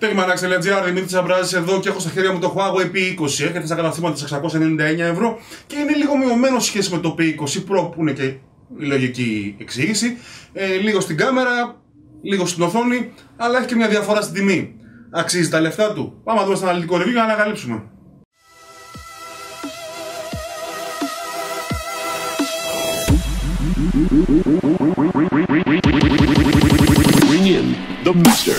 Techmanax.gr, Δημήτρη Αμπράζης εδώ και έχω στα χέρια μου το Huawei P20. Έρχεται σαν καταστήματα 699 ευρώ και είναι λίγο μειωμένο σχέση με το P20 Pro που είναι και η λογική εξήγηση. Ε, λίγο στην κάμερα, λίγο στην οθόνη, αλλά έχει και μια διαφορά στην τιμή. Αξίζει τα λεφτά του. Πάμε να δούμε στο αναλυτικό review για να ανακαλύψουμε. in the master.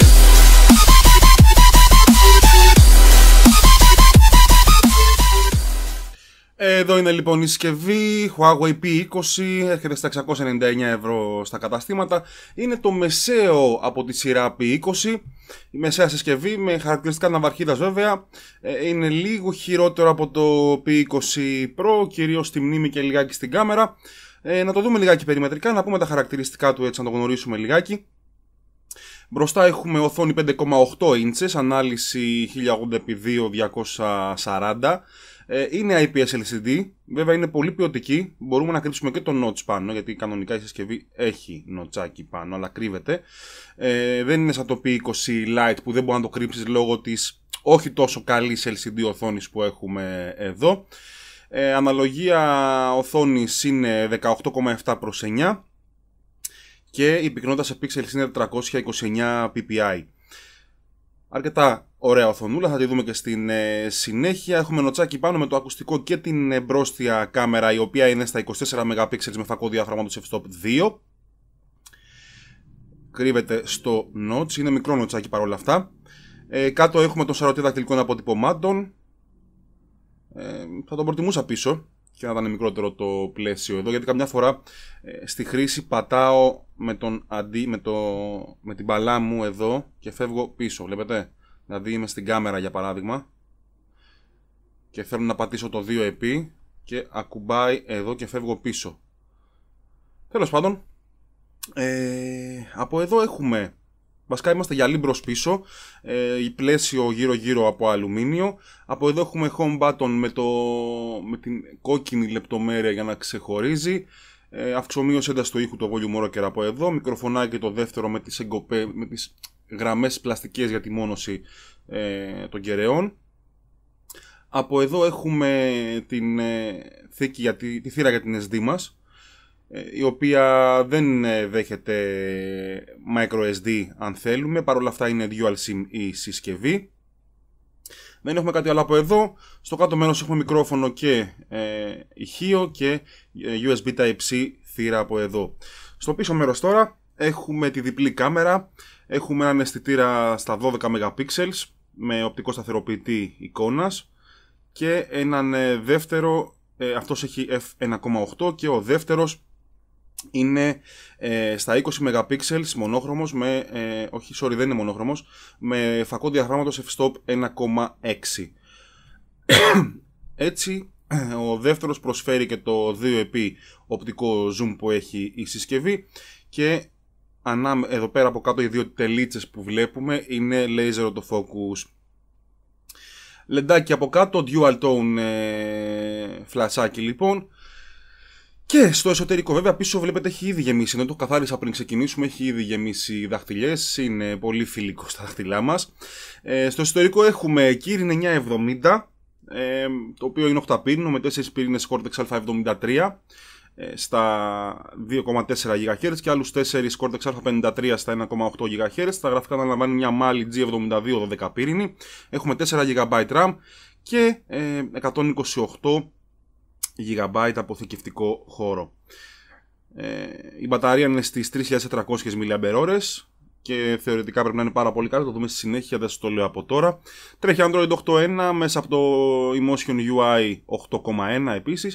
Εδώ είναι λοιπόν η συσκευή Huawei P20, έρχεται στα 699 ευρώ στα καταστήματα. Είναι το μεσαίο από τη σειρά P20, η μεσαία συσκευή με χαρακτηριστικά ναυαρχίδας βέβαια. Ε, είναι λίγο χειρότερο από το P20 Pro, κυρίως στη μνήμη και λιγάκι στην κάμερα. Ε, να το δούμε λιγάκι περιμετρικά, να πούμε τα χαρακτηριστικά του έτσι να το γνωρίσουμε λιγάκι. Μπροστά έχουμε οθόνη 5,8 ίντσες, ανάλυση 1080x2240 ε, είναι IPS LCD, βέβαια είναι πολύ ποιοτική. Μπορούμε να κρύψουμε και το notch πάνω, γιατί κανονικά η συσκευή έχει νοτσάκι πάνω, αλλά κρύβεται. Ε, δεν είναι σαν το P20 Lite που δεν μπορεί να το κρύψεις λόγω της όχι τόσο καλής LCD οθόνης που έχουμε εδώ. Ε, αναλογία οθόνης είναι 18,7 προς 9 και η πυκνότητα σε pixels είναι 429 ppi. Αρκετά Ωραία οθονούλα, θα τη δούμε και στην ε, συνέχεια. Έχουμε νοτσάκι πάνω με το ακουστικό και την ε, μπρόστια κάμερα η οποία είναι στα 24 MP με φακό διάφραγμα του f-stop 2. Κρύβεται στο notch, είναι μικρό νοτσάκι παρόλα αυτά. Ε, κάτω έχουμε τον σαρωτή δακτυλικών αποτυπωμάτων. Ε, θα τον προτιμούσα πίσω και να ήταν μικρότερο το πλαίσιο εδώ γιατί καμιά φορά ε, στη χρήση πατάω με, τον με, το, με την παλά μου εδώ και φεύγω πίσω, βλέπετε. Δηλαδή είμαι στην κάμερα για παράδειγμα και θέλω να πατήσω το 2 επί και ακουμπάει εδώ και φεύγω πίσω. Τέλος πάντων, ε, από εδώ έχουμε Βασικά είμαστε για μπρος πίσω, ε, η πλαίσιο γύρω γύρω από αλουμίνιο. Από εδώ έχουμε home button με, το, με την κόκκινη λεπτομέρεια για να ξεχωρίζει. Ε, αυξομοίωση ένταση του ήχου το volume rocker από εδώ, μικροφωνάκι το δεύτερο με τις, εγκοπέ, με τις γραμμές πλαστικές για τη μόνωση ε, των κεραιών. Από εδώ έχουμε την, ε, θήκη για τη, τη θύρα για την SD μας, ε, η οποία δεν ε, δέχεται microSD αν θέλουμε, παρόλα αυτά είναι dual SIM η συσκευή. Δεν έχουμε κάτι άλλο από εδώ. Στο κάτω μέρος έχουμε μικρόφωνο και ε, ηχείο και USB Type-C θύρα από εδώ. Στο πίσω μέρος τώρα Έχουμε τη διπλή κάμερα, έχουμε έναν αισθητήρα στα 12 MP με οπτικό σταθεροποιητή εικόνας και έναν ε, δεύτερο, ε, αυτός έχει f1.8 και ο δεύτερος είναι ε, στα 20 MP μονόχρωμος με, όχι sorry δεν είναι μονόχρωμος, με φακό διαγράμματος f-stop 1.6. Έτσι ο δεύτερος προσφέρει και το 2 επί οπτικό zoom που έχει η συσκευή και Ανάμε εδώ πέρα από κάτω οι δύο τελίτσες που βλέπουμε είναι laser auto focus. Λεντάκι από κάτω, dual tone ε, φλασάκι λοιπόν. Και στο εσωτερικό βέβαια πίσω βλέπετε έχει ήδη γεμίσει, είναι το καθάρισα πριν ξεκινήσουμε έχει ήδη γεμίσει δαχτυλιές, είναι πολύ φιλικό στα δαχτυλά μας. Ε, στο εσωτερικό έχουμε Kirin 970, ε, το οποίο είναι 8 πύρινο με 4 πυρήνες Cortex a 73 ε, στα 2,4 GHz και άλλους 4 Cortex A53 στα 1,8 GHz. Τα γραφικά αναλαμβάνει μια Mali G72 12 πύρινη. Έχουμε 4 GB RAM και 128 ε, GB αποθηκευτικό χώρο. Ε, η μπαταρία είναι στις 3400 mAh και θεωρητικά πρέπει να είναι πάρα πολύ καλό. το δούμε στη συνέχεια, δεν σας το λέω από τώρα. Τρέχει Android 8.1 μέσα από το Emotion UI 8.1 επίση.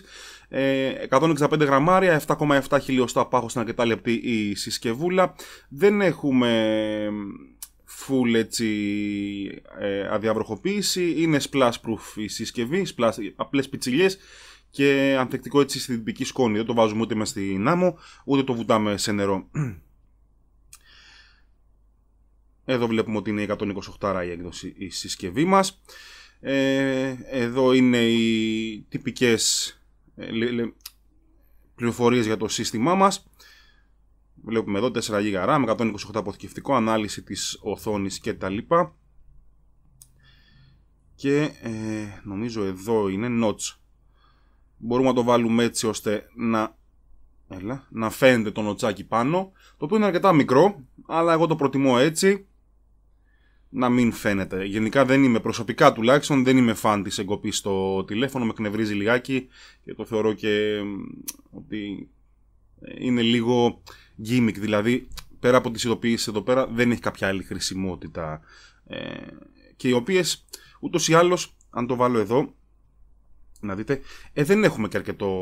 165 γραμμάρια, 7,7 χιλιοστά πάχος, στην αρκετά λεπτή η συσκευούλα. Δεν έχουμε full έτσι ε, αδιαβροχοποίηση, είναι splash proof η συσκευή, απλές πιτσιλίε και ανθεκτικό έτσι στην τυπική σκόνη, δεν το βάζουμε ούτε μέσα στην άμμο, ούτε το βουτάμε σε νερό. Εδώ βλέπουμε ότι είναι 128 η έκδοση η συσκευή μας. Ε, εδώ είναι οι τυπικές ε, πληροφορίες για το σύστημά μας. Βλέπουμε εδώ 4 GB RAM, 128 αποθηκευτικό, ανάλυση της οθόνης κτλ. Και ε, νομίζω εδώ είναι notch. Μπορούμε να το βάλουμε έτσι ώστε να, έλα, να φαίνεται το νοτσάκι πάνω. Το οποίο είναι αρκετά μικρό, αλλά εγώ το προτιμώ έτσι να μην φαίνεται. Γενικά δεν είμαι, προσωπικά τουλάχιστον, δεν είμαι φαν της εγκοπής στο τηλέφωνο, με κνευρίζει λιγάκι και το θεωρώ και ότι ε, είναι λίγο gimmick, δηλαδή πέρα από τις ειδοποιήσεις εδώ πέρα δεν έχει κάποια άλλη χρησιμότητα ε, και οι οποίες ούτως ή άλλως, αν το βάλω εδώ, να δείτε, ε, δεν έχουμε και αρκετό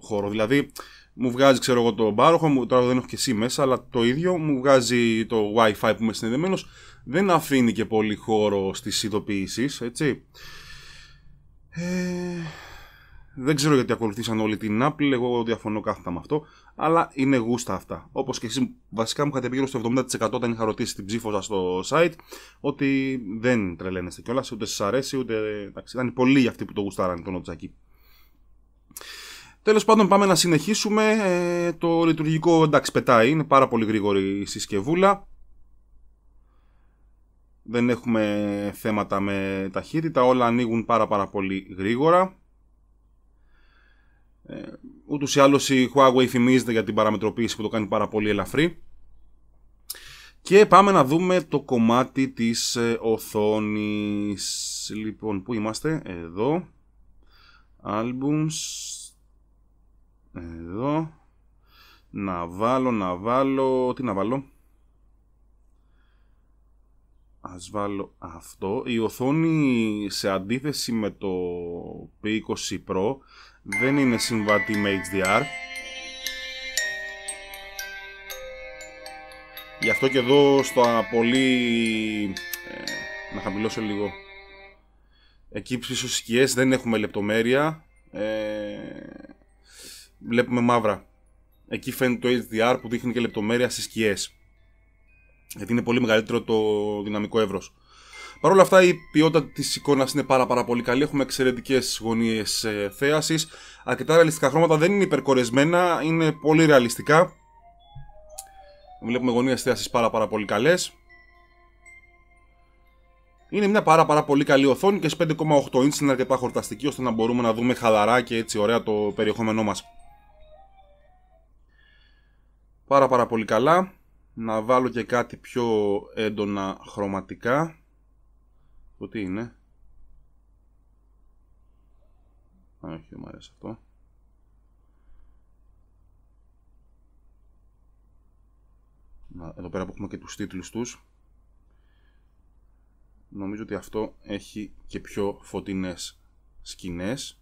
χώρο, δηλαδή μου βγάζει ξέρω εγώ το μπάροχο, μου, τώρα δεν έχω και εσύ μέσα, αλλά το ίδιο, μου βγάζει το wifi που είμαι συνδεδεμένος, δεν αφήνει και πολύ χώρο στις ειδοποιήσεις, έτσι. Ε, δεν ξέρω γιατί ακολουθήσαν όλη την Apple, εγώ διαφωνώ κάθετα με αυτό, αλλά είναι γούστα αυτά. όπως και εσείς βασικά μου είχατε πει γύρω στο 70% όταν είχα ρωτήσει την ψήφο σας στο site, ότι δεν τρελαίνεστε κιόλας, ούτε σας αρέσει, ούτε. Εντάξει, ήταν πολλοί αυτοί που το γουστάραν τον Οτζακί. Τέλος πάντων, πάμε να συνεχίσουμε. Ε, το λειτουργικό εντάξει πετάει, είναι πάρα πολύ γρήγορη η συσκευούλα δεν έχουμε θέματα με ταχύτητα, όλα ανοίγουν πάρα πάρα πολύ γρήγορα. Ε, ούτως ή άλλως η Huawei φημίζεται για την παραμετροποίηση που το κάνει πάρα πολύ ελαφρύ. Και πάμε να δούμε το κομμάτι της ε, οθόνης. Λοιπόν, πού είμαστε, εδώ. Albums. Εδώ. Να βάλω, να βάλω, τι να βάλω. Ας βάλω αυτό. Η οθόνη σε αντίθεση με το P20 Pro δεν είναι συμβατή με HDR. Γι' αυτό και εδώ στο πολύ... Ε, να χαμηλώσω λίγο. Εκεί πίσω σκιές δεν έχουμε λεπτομέρεια. Ε, βλέπουμε μαύρα. Εκεί φαίνεται το HDR που δείχνει και λεπτομέρεια στις σκιές γιατί είναι πολύ μεγαλύτερο το δυναμικό εύρος. Παρ' όλα αυτά, η ποιότητα της εικόνας είναι πάρα, πάρα πολύ καλή. Έχουμε εξαιρετικές γωνίες ε, θέασης. Αρκετά ρεαλιστικά χρώματα δεν είναι υπερκορεσμένα, είναι πολύ ρεαλιστικά. Βλέπουμε γωνίες θέασης πάρα, πάρα πολύ καλές. Είναι μια πάρα, πάρα πολύ καλή οθόνη και σε 5,8 inch είναι αρκετά χορταστική ώστε να μπορούμε να δούμε χαλαρά και έτσι ωραία το περιεχόμενό μας. Πάρα, πάρα πολύ καλά να βάλω και κάτι πιο έντονα χρωματικά. Το τι είναι. Α, όχι, δεν μου αρέσει αυτό. Να, εδώ πέρα που έχουμε και τους τίτλους τους. Νομίζω ότι αυτό έχει και πιο φωτεινές σκηνές.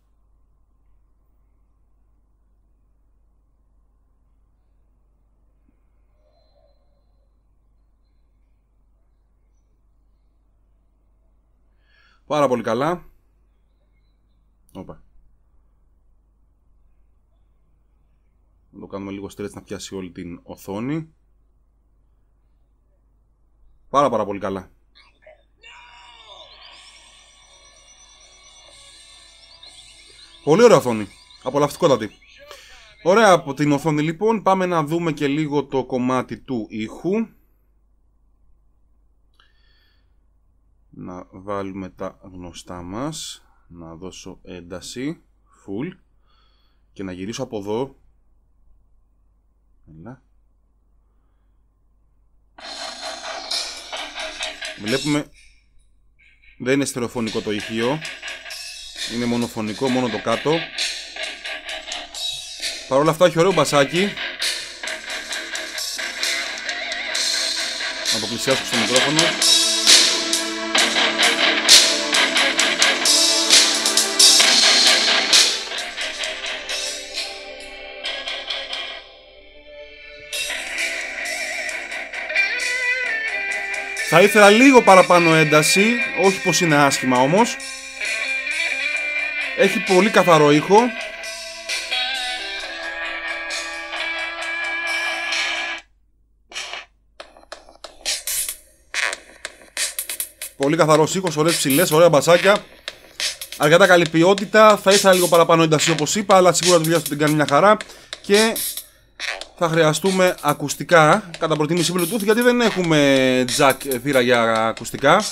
Πάρα πολύ καλά. Όπα. Να το κάνουμε λίγο stretch να πιάσει όλη την οθόνη. Πάρα πάρα πολύ καλά. Πολύ ωραία οθόνη. Απολαυστικότατη. Ωραία από την οθόνη λοιπόν. Πάμε να δούμε και λίγο το κομμάτι του ήχου. να βάλουμε τα γνωστά μας να δώσω ένταση full και να γυρίσω από εδώ βλέπουμε δεν είναι στερεοφωνικό το ηχείο είναι μονοφωνικό μόνο το κάτω Παρόλα αυτά έχει ωραίο μπασάκι Να πλησιάσω στο μικρόφωνο Θα ήθελα λίγο παραπάνω ένταση, όχι πως είναι άσχημα όμως. Έχει πολύ καθαρό ήχο. Πολύ καθαρός ήχος, ωραίες ψηλές, ωραία μπασάκια. Αρκετά καλή ποιότητα. Θα ήθελα λίγο παραπάνω ένταση όπως είπα, αλλά σίγουρα δουλειά σου την κάνει μια χαρά. Και θα χρειαστούμε ακουστικά, κατά προτίμηση Bluetooth, γιατί δεν έχουμε jack ε, θύρα για ακουστικά.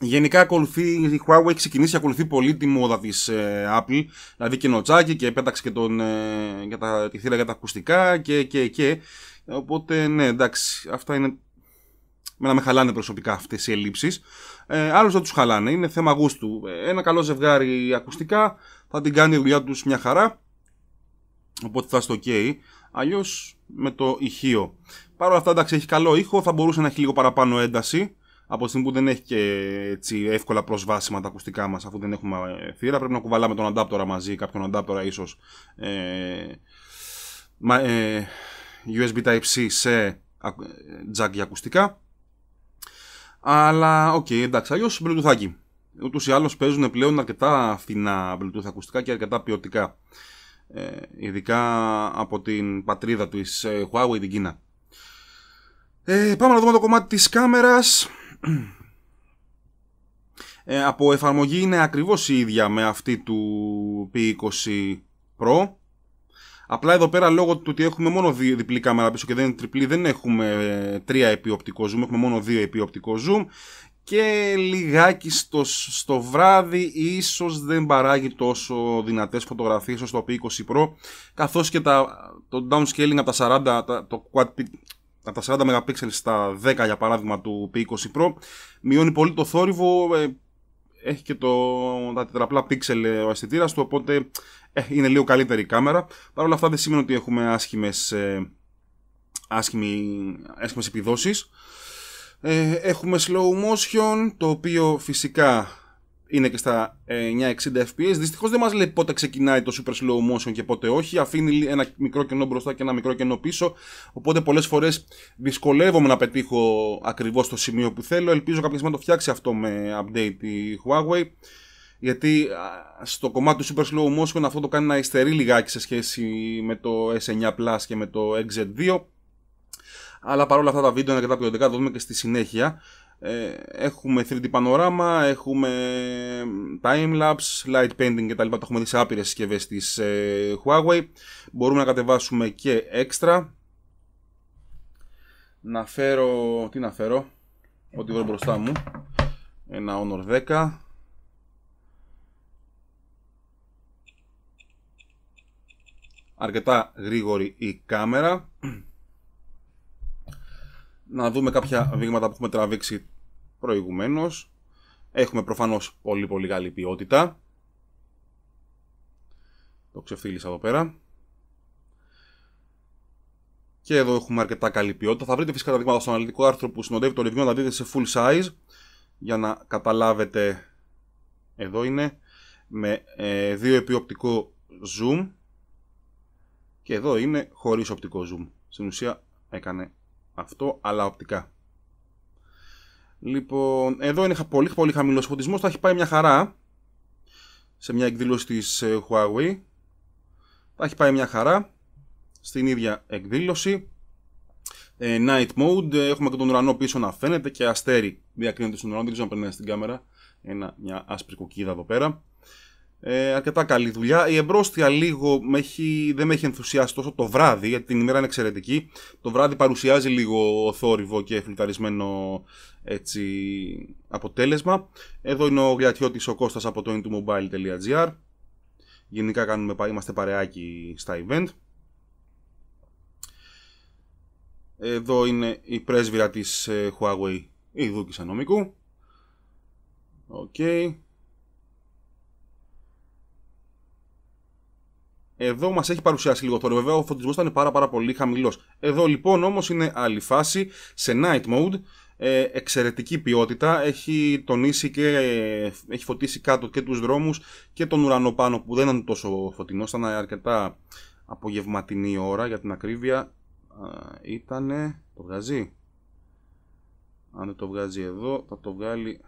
Γενικά ακολουθεί, η Huawei έχει ξεκινήσει, ακολουθεί πολύ τη μόδα της ε, Apple, δηλαδή και νοτσάκι και πέταξε και, τον, ε, για τα, τη θύρα για τα ακουστικά και, και, και. Οπότε ναι εντάξει, αυτά είναι να με χαλάνε προσωπικά αυτές οι ελλείψεις. Ε, Άλλου δεν τους χαλάνε. Είναι θέμα γούστου. Ένα καλό ζευγάρι ακουστικά θα την κάνει η δουλειά τους μια χαρά. Οπότε θα στο OK. Αλλιώς με το ηχείο. Παρ' όλα αυτά, εντάξει, έχει καλό ήχο. Θα μπορούσε να έχει λίγο παραπάνω ένταση. Από τη στιγμή που δεν έχει και έτσι, εύκολα προσβάσιμα τα ακουστικά μας, αφού δεν έχουμε ε, θύρα, πρέπει να κουβαλάμε τον αντάπτορα μαζί, κάποιον αντάπτορα ίσως. Ε, ε, USB Type-C σε jack ε, για ακουστικά. Αλλά οκ, okay, εντάξει, αλλιώς Bluetooth. Ούτως ή άλλως παίζουν πλέον αρκετά φθηνά Bluetooth ακουστικά και αρκετά ποιοτικά. Ε, ειδικά από την πατρίδα του ε, Huawei την Κίνα. Ε, πάμε να δούμε το κομμάτι της κάμερας. Ε, από εφαρμογή είναι ακριβώς η ίδια με αυτή του P20 Pro. Απλά εδώ πέρα λόγω του ότι έχουμε μόνο διπλή κάμερα πίσω και δεν είναι τριπλή, δεν έχουμε ε, τρία επί οπτικό zoom, έχουμε μόνο δύο επί οπτικό zoom και λιγάκι στο, στο βράδυ ίσως δεν παράγει τόσο δυνατές φωτογραφίες όσο το P20 Pro καθώς και τα, το downscaling από τα 40, το από τα 40 MP στα 10 για παράδειγμα του P20 Pro μειώνει πολύ το θόρυβο ε, έχει και το, τα τετραπλά πίξελ ε, ο αισθητήρας του οπότε ε, είναι λίγο καλύτερη η κάμερα παρ' όλα αυτά δεν σημαίνει ότι έχουμε άσχημες, ε, άσχημες επιδόσεις ε, έχουμε slow motion, το οποίο φυσικά είναι και στα 960 ε, fps. Δυστυχώς δεν μας λέει πότε ξεκινάει το super slow motion και πότε όχι. Αφήνει ένα μικρό κενό μπροστά και ένα μικρό κενό πίσω. Οπότε πολλές φορές δυσκολεύομαι να πετύχω ακριβώς το σημείο που θέλω. Ελπίζω κάποια να το φτιάξει αυτό με update η Huawei. Γιατί στο κομμάτι του super slow motion αυτό το κάνει να υστερεί λιγάκι σε σχέση με το S9 Plus και με το XZ2 αλλά παρόλα αυτά τα βίντεο είναι αρκετά ποιοτικά, το δούμε και στη συνέχεια. Ε, έχουμε 3D πανοράμα, έχουμε timelapse, light painting κτλ. Τα έχουμε δει σε άπειρες συσκευές της ε, Huawei. Μπορούμε να κατεβάσουμε και έξτρα. Να φέρω. Τι να φέρω, Ό,τι βρω μπροστά μου. Ένα Honor 10. Αρκετά γρήγορη η κάμερα να δούμε κάποια βήματα που έχουμε τραβήξει προηγουμένως. Έχουμε προφανώς πολύ πολύ καλή ποιότητα. Το ξεφτύλισα εδώ πέρα. Και εδώ έχουμε αρκετά καλή ποιότητα. Θα βρείτε φυσικά τα δείγματα στο αναλυτικό άρθρο που συνοδεύει το review να δείτε σε full size για να καταλάβετε εδώ είναι με ε, δύο οπτικό zoom και εδώ είναι χωρίς οπτικό zoom. Στην ουσία έκανε αυτό, αλλά οπτικά. Λοιπόν, εδώ είναι πολύ, πολύ χαμηλός φωτισμός. θα έχει πάει μια χαρά σε μια εκδήλωση της ε, Huawei. Θα έχει πάει μια χαρά στην ίδια εκδήλωση. Ε, night mode, έχουμε και τον ουρανό πίσω να φαίνεται και αστέρι διακρίνεται στον ουρανό. Δεν ξέρω αν περνάει στην κάμερα. Ένα, μια άσπρη κουκίδα εδώ πέρα. Ε, αρκετά καλή δουλειά. Η εμπρόστια λίγο με έχει, δεν με έχει ενθουσιάσει τόσο το βράδυ, γιατί την ημέρα είναι εξαιρετική. Το βράδυ παρουσιάζει λίγο θόρυβο και φιλταρισμένο έτσι, αποτέλεσμα. Εδώ είναι ο Γλιατιώτης ο Κώστας από το intomobile.gr. Γενικά κάνουμε, είμαστε παρεάκι στα event. Εδώ είναι η πρέσβυρα της ε, Huawei, η Δούκης Ανομικού. Οκ. Εδώ μας έχει παρουσιάσει λίγο τώρα. Βέβαια, ο φωτισμός ήταν πάρα, πάρα πολύ χαμηλός. Εδώ λοιπόν όμως είναι άλλη φάση σε night mode. Ε, εξαιρετική ποιότητα. Έχει τονίσει και ε, έχει φωτίσει κάτω και τους δρόμους και τον ουρανό πάνω που δεν ήταν τόσο φωτεινός. Ήταν αρκετά απογευματινή ώρα για την ακρίβεια. ήτανε. Το βγάζει. Αν ναι, δεν το βγάζει εδώ, θα το βγάλει.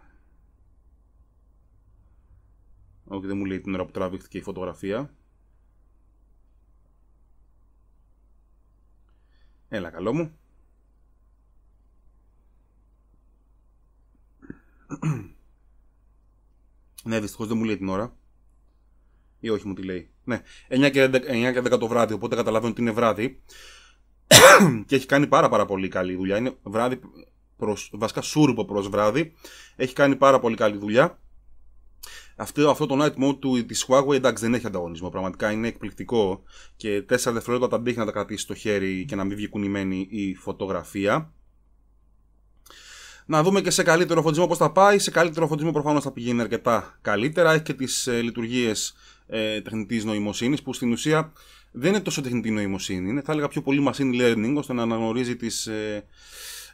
Όχι, δεν μου λέει την ώρα που τραβήχθηκε η φωτογραφία. Έλα καλό μου. ναι, δυστυχώς δεν μου λέει την ώρα. Ή όχι μου τη λέει. Ναι, 9 και 10, και το βράδυ, οπότε καταλαβαίνω ότι είναι βράδυ. και έχει κάνει πάρα, πάρα πολύ καλή δουλειά. Είναι βράδυ προς, βασικά σούρπο προς βράδυ. Έχει κάνει πάρα πολύ καλή δουλειά αυτό, αυτό το night mode του, της Huawei εντάξει δεν έχει ανταγωνισμό πραγματικά είναι εκπληκτικό και τέσσερα δευτερόλεπτα τα αντέχει να τα κρατήσει στο χέρι και να μην βγει κουνημένη η φωτογραφία να δούμε και σε καλύτερο φωτισμό πώς θα πάει. Σε καλύτερο φωτισμό προφανώς θα πηγαίνει αρκετά καλύτερα. Έχει και τις ε, λειτουργίες ε, τεχνητής νοημοσύνης που στην ουσία δεν είναι τόσο τεχνητή νοημοσύνη. Είναι θα έλεγα πιο πολύ machine learning ώστε να αναγνωρίζει τις, ε,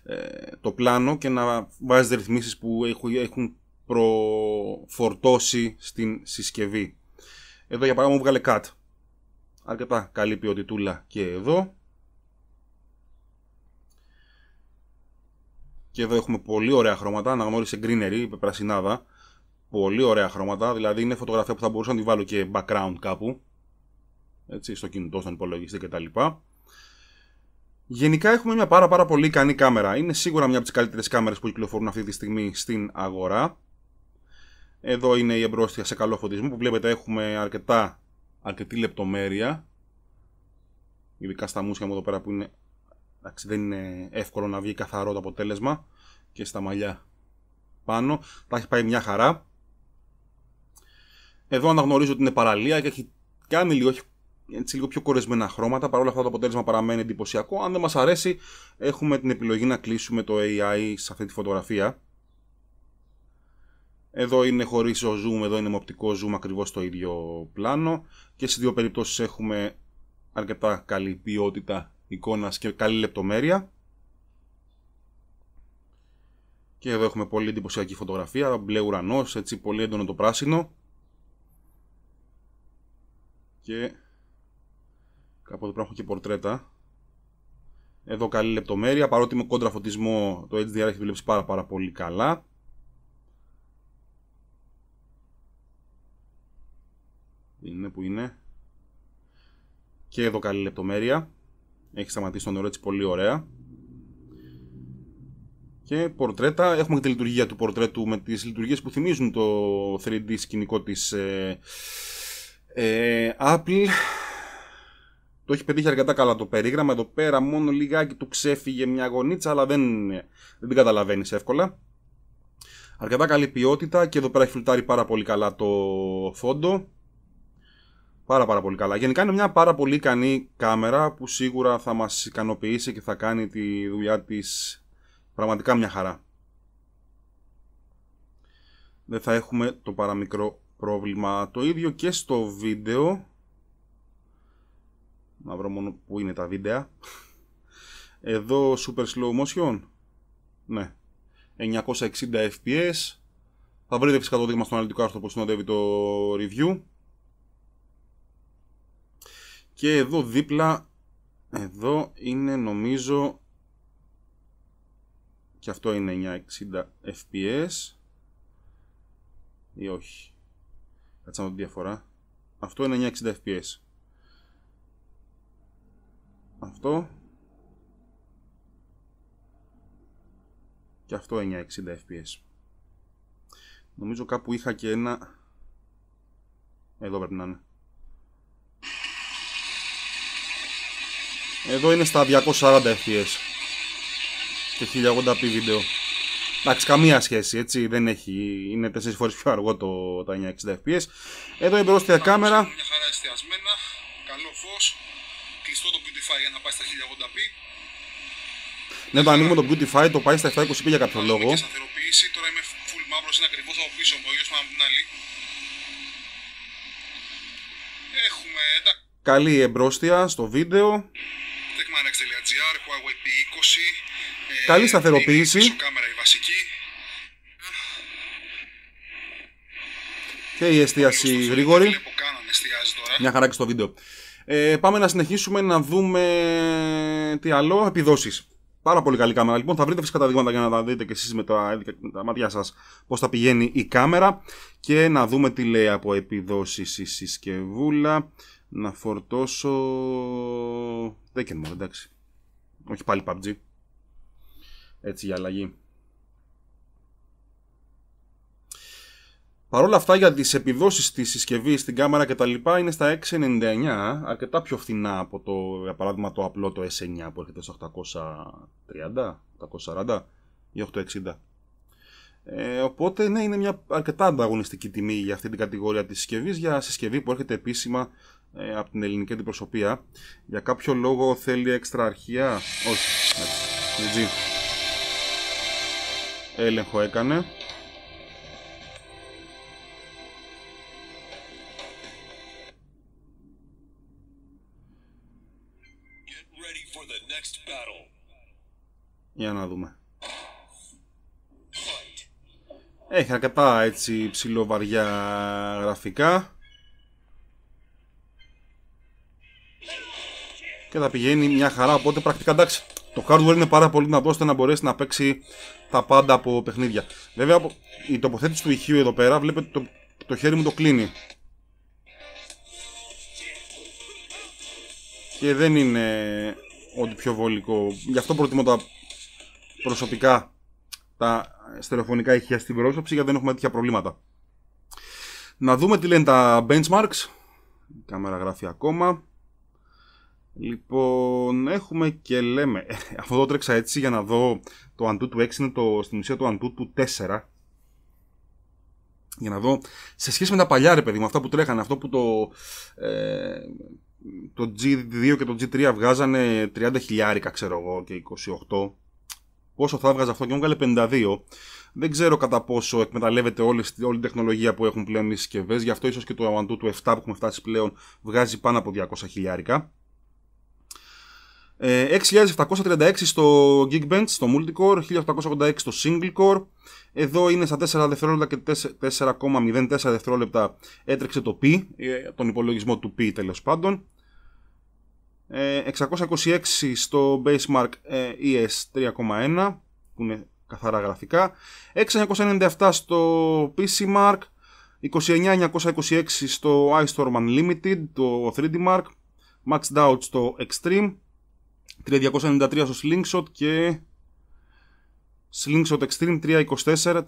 ε, το πλάνο και να βάζει ρυθμίσεις που έχουν προφορτώσει στην συσκευή. Εδώ για παράδειγμα μου βγάλε cut. Αρκετά καλή ποιοτητούλα και εδώ. Και εδώ έχουμε πολύ ωραία χρώματα, αναγνώρισε greenery, είπε πρασινάδα. Πολύ ωραία χρώματα, δηλαδή είναι φωτογραφία που θα μπορούσα να τη βάλω και background κάπου. Έτσι, στο κινητό, στον υπολογιστή κτλ. Γενικά έχουμε μια πάρα πάρα πολύ ικανή κάμερα. Είναι σίγουρα μια από τις καλύτερες κάμερες που κυκλοφορούν αυτή τη στιγμή στην αγορά. Εδώ είναι η εμπρόστια σε καλό φωτισμό που βλέπετε έχουμε αρκετά, αρκετή λεπτομέρεια. Ειδικά στα μουσια μου εδώ πέρα που είναι, εντάξει, δεν είναι εύκολο να βγει καθαρό το αποτέλεσμα. Και στα μαλλιά πάνω. Τα έχει πάει μια χαρά. Εδώ αναγνωρίζω ότι είναι παραλία και έχει κάνει λίγο, λίγο πιο κορεσμένα χρώματα. παρόλα όλα αυτά το αποτέλεσμα παραμένει εντυπωσιακό. Αν δεν μας αρέσει έχουμε την επιλογή να κλείσουμε το AI σε αυτή τη φωτογραφία. Εδώ είναι χωρίς ο zoom, εδώ είναι με οπτικό zoom ακριβώς το ίδιο πλάνο και σε δύο περιπτώσεις έχουμε αρκετά καλή ποιότητα εικόνας και καλή λεπτομέρεια. Και εδώ έχουμε πολύ εντυπωσιακή φωτογραφία, μπλε ουρανός, έτσι πολύ έντονο το πράσινο. Και κάπου εδώ πρέπει και πορτρέτα. Εδώ καλή λεπτομέρεια, παρότι με κόντρα φωτισμό το HDR έχει δουλέψει πάρα πάρα πολύ καλά. είναι, που είναι. Και εδώ καλή λεπτομέρεια. Έχει σταματήσει το νερό έτσι πολύ ωραία. Και πορτρέτα, έχουμε και τη λειτουργία του πορτρέτου με τις λειτουργίες που θυμίζουν το 3D σκηνικό της ε, ε, Apple. Το έχει πετύχει αρκετά καλά το περίγραμμα. Εδώ πέρα μόνο λιγάκι του ξέφυγε μια γονίτσα, αλλά δεν, δεν την καταλαβαίνεις εύκολα. Αρκετά καλή ποιότητα και εδώ πέρα έχει φιλτάρει πάρα πολύ καλά το φόντο. Πάρα πάρα πολύ καλά. Γενικά είναι μια πάρα πολύ ικανή κάμερα που σίγουρα θα μας ικανοποιήσει και θα κάνει τη δουλειά της πραγματικά μια χαρά. Δεν θα έχουμε το παραμικρό πρόβλημα. Το ίδιο και στο βίντεο. Να βρω μόνο που είναι τα βίντεο. Εδώ super slow motion. Ναι. 960 fps. Θα βρείτε φυσικά το δείγμα στο αναλυτικό άρθρο που συνοδεύει το review. Και εδώ δίπλα, εδώ είναι νομίζω, και αυτό είναι 960 fps, ή όχι. Κάτσα να τη διαφορά. Αυτό είναι 960 fps. Αυτό. Και αυτό 960 fps. Νομίζω κάπου είχα και ένα... Εδώ πρέπει να είναι. Εδώ είναι στα 240 fps και 1080p βίντεο. Εντάξει, καμία σχέση έτσι, δεν έχει, είναι 4 φορές πιο αργό το, τα 960 fps. Εδώ η μπροστιά κάμερα. Είναι χαρά εστιασμένα, καλό φως, κλειστό το Beautify για να πάει στα 1080p. Ναι, το ανοίγουμε το Beautify, το πάει στα 720p για κάποιο λόγο. τώρα είμαι full μαύρος, είναι ακριβώς από πίσω μου, Έχουμε, εντάξει. Καλή εμπρόστια στο βίντεο. 20 ε, Καλή σταθεροποίηση. Και η εστίαση γρήγορη. Μια χαρά και στο βίντεο. Ε, πάμε να συνεχίσουμε να δούμε ε, τι άλλο, επιδόσεις. Πάρα πολύ καλή κάμερα. Λοιπόν, θα βρείτε φυσικά τα δείγματα για να τα δείτε και εσείς με τα, τα μάτια σας πώς θα πηγαίνει η κάμερα και να δούμε τι λέει από επιδόσεις η συσκευούλα να φορτώσω δεν μόνο εντάξει όχι πάλι PUBG έτσι για αλλαγή Παρ' όλα αυτά για τις επιδόσεις της συσκευής στην κάμερα και τα λοιπά είναι στα 6.99 αρκετά πιο φθηνά από το για παράδειγμα το απλό το S9 που έρχεται στα 830, 840 ή 860 ε, οπότε ναι είναι μια αρκετά ανταγωνιστική τιμή για αυτή την κατηγορία της συσκευής για συσκευή που έρχεται επίσημα ε, από την ελληνική αντιπροσωπεία. Για κάποιο λόγο θέλει έξτρα αρχεία. Όχι. Έτσι. Έλεγχο έκανε. Για να δούμε. Έχει αρκετά έτσι ψηλοβαριά γραφικά. και θα πηγαίνει μια χαρά. Οπότε πρακτικά εντάξει, το hardware είναι πάρα πολύ να ώστε να μπορέσει να παίξει τα πάντα από παιχνίδια. Βέβαια, η τοποθέτηση του ηχείου εδώ πέρα, βλέπετε το, το χέρι μου το κλείνει. Και δεν είναι ότι πιο βολικό. Γι' αυτό προτιμώ τα προσωπικά τα στερεοφωνικά ηχεία στην πρόσωψη γιατί δεν έχουμε τέτοια προβλήματα. Να δούμε τι λένε τα benchmarks. Η κάμερα γράφει ακόμα. Λοιπόν, έχουμε και λέμε. Ε, αυτό το τρέξα έτσι για να δω το Antutu 6 είναι το, στην ουσία το Antutu 4. Για να δω σε σχέση με τα παλιά ρε παιδί μου, αυτά που τρέχανε, αυτό που το, ε, το G2 και το G3 βγάζανε 30 χιλιάρικα ξέρω εγώ και 28. Πόσο θα βγάζει αυτό και μου βγάλε 52. Δεν ξέρω κατά πόσο εκμεταλλεύεται όλη, όλη την τεχνολογία που έχουν πλέον οι συσκευές. Γι' αυτό ίσως και το Antutu του 7 που έχουμε φτάσει πλέον βγάζει πάνω από 200 χιλιάρικα. 6.736 ε, στο Geekbench, στο Multicore, 1.886 στο Single Core. Εδώ είναι στα 4 δευτερόλεπτα και 4,04 δευτερόλεπτα έτρεξε το P, ε, τον υπολογισμό του P τέλος πάντων. 626 ε, στο Basemark ES 3,1 που είναι καθαρά γραφικά. 6.997 στο PC Mark. 29.926 στο iStorm Unlimited, το 3D Mark. Max Doubt στο Extreme. 3293 στο Slingshot και Slingshot Extreme 324,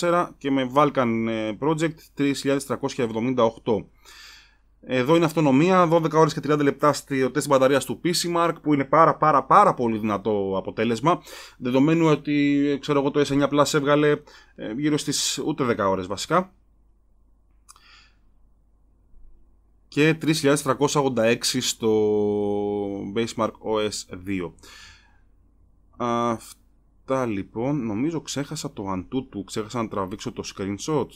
3024 και με Vulcan ε, Project 3378. Εδώ είναι αυτονομία, 12 ώρες και 30 λεπτά στο τεστ μπαταρίας του PC Mark που είναι πάρα πάρα πάρα πολύ δυνατό αποτέλεσμα δεδομένου ότι ε, ξέρω εγώ το S9 Plus έβγαλε ε, γύρω στις ούτε 10 ώρες βασικά και 3386 στο Basemark OS 2. Αυτά λοιπόν, νομίζω ξέχασα το Antutu, ξέχασα να τραβήξω το screenshot.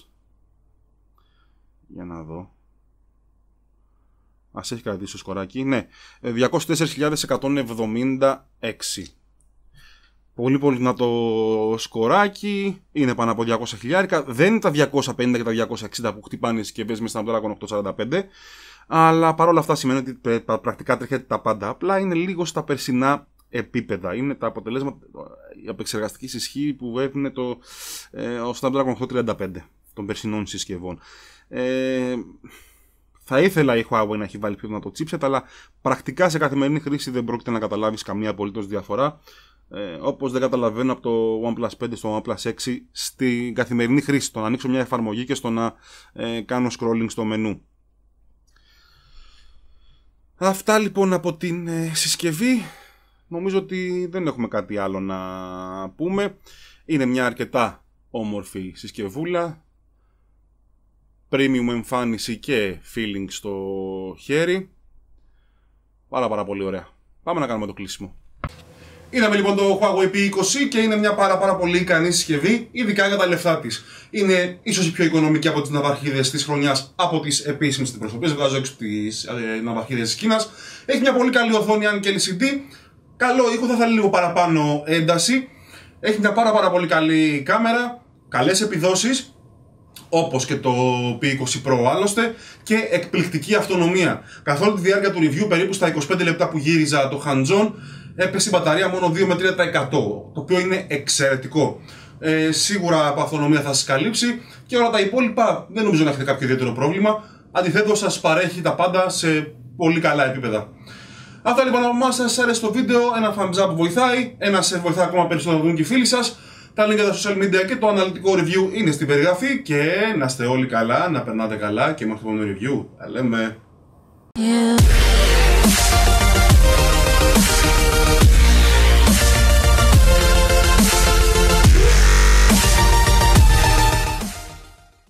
Για να δω. Ας έχει κρατήσει το σκοράκι. Ναι, 204.176. Ε, Πολύ πολύ να το σκοράκι. Είναι πάνω από 200 χιλιάρικα. Δεν είναι τα 250 και τα 260 που χτυπάνε οι συσκευέ με Snapdragon 845. Αλλά παρόλα αυτά σημαίνει ότι πρακτικά τρέχεται τα πάντα. Απλά είναι λίγο στα περσινά επίπεδα. Είναι τα αποτελέσματα η απεξεργαστική ισχύ που έπαιρνε το ε, ο Snapdragon 835 των περσινών συσκευών. Ε, θα ήθελα η Huawei να έχει βάλει πιο το chipset, αλλά πρακτικά σε καθημερινή χρήση δεν πρόκειται να καταλάβεις καμία απολύτως διαφορά ε, όπως δεν καταλαβαίνω από το OnePlus 5 στο OnePlus 6 στην καθημερινή χρήση, το να ανοίξω μια εφαρμογή και στο να ε, κάνω scrolling στο μενού. Αυτά λοιπόν από την ε, συσκευή. Νομίζω ότι δεν έχουμε κάτι άλλο να πούμε. Είναι μια αρκετά όμορφη συσκευούλα. Premium εμφάνιση και feeling στο χέρι. Πάρα πάρα πολύ ωραία. Πάμε να κάνουμε το κλείσιμο. Είδαμε λοιπόν το Huawei P20 και είναι μια πάρα, πάρα πολύ ικανή συσκευή, ειδικά για τα λεφτά της. Είναι ίσως η πιο οικονομική από τις ναυαρχίδες της χρονιάς από τις επίσημες αντιπροσωπείε. Βγάζω έξω τις ε, ναυαρχίδες της Κίνας. Έχει μια πολύ καλή οθόνη, αν και LCD. Καλό ήχο, θα θέλει λίγο παραπάνω ένταση. Έχει μια πάρα, πάρα πολύ καλή κάμερα, καλές επιδόσεις όπως και το P20 Pro άλλωστε και εκπληκτική αυτονομία. Καθ' τη διάρκεια του review περίπου στα 25 λεπτά που γύριζα το Χαντζόν έπεσε η μπαταρία μόνο 2 με 3%. Το οποίο είναι εξαιρετικό. Ε, σίγουρα από αυτονομία θα σας καλύψει και όλα τα υπόλοιπα δεν νομίζω να έχετε κάποιο ιδιαίτερο πρόβλημα. Αντιθέτω, σας παρέχει τα πάντα σε πολύ καλά επίπεδα. Αυτά λοιπόν από εμάς. Σας άρεσε το βίντεο. Ένα thumbs που βοηθάει. Ένα σε βοηθά ακόμα περισσότερο να δουν και οι φίλοι σας. Τα link για τα social media και το αναλυτικό review είναι στην περιγραφή. Και να είστε όλοι καλά, να περνάτε καλά και με αυτό το review. Τα λέμε.